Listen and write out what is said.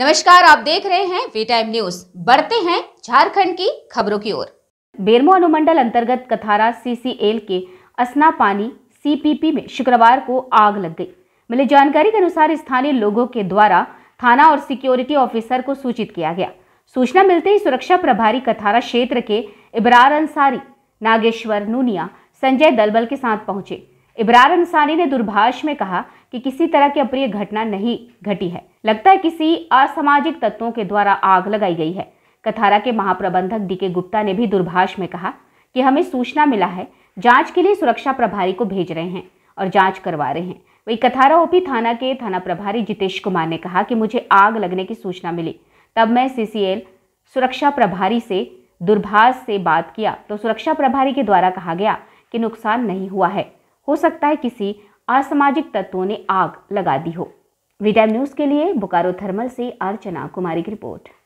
नमस्कार आप देख रहे हैं वे टाइम न्यूज बढ़ते हैं झारखंड की खबरों की ओर बेरमो अनुमंडल अंतर्गत कथारा सीसीएल के असना पानी सीपीपी में शुक्रवार को आग लग गई मिली जानकारी के अनुसार स्थानीय लोगों के द्वारा थाना और सिक्योरिटी ऑफिसर को सूचित किया गया सूचना मिलते ही सुरक्षा प्रभारी कथारा क्षेत्र के इबरार अंसारी नागेश्वर नूनिया संजय दलबल के साथ पहुंचे इबरार अंसारी ने दूरभाष में कहा कि किसी तरह की अप्रिय घटना नहीं घटी है लगता है किसी असामाजिक तत्वों के द्वारा आग लगाई गई है कथारा के महाप्रबंधक के गुप्ता ने भी दूरभाष में कहा कि हमें सूचना मिला है जांच के लिए सुरक्षा प्रभारी को भेज रहे हैं और जांच करवा रहे हैं वही कथारा ओपी थाना के थाना प्रभारी जितेश कुमार ने कहा कि मुझे आग लगने की सूचना मिली तब मैं सीसीएल सुरक्षा प्रभारी से दुर्भाष से बात किया तो सुरक्षा प्रभारी के द्वारा कहा गया कि नुकसान नहीं हुआ है हो सकता है किसी असामाजिक तत्वों ने आग लगा दी हो वी न्यूज़ के लिए बोकारो थर्मल से अर्चना कुमारी की रिपोर्ट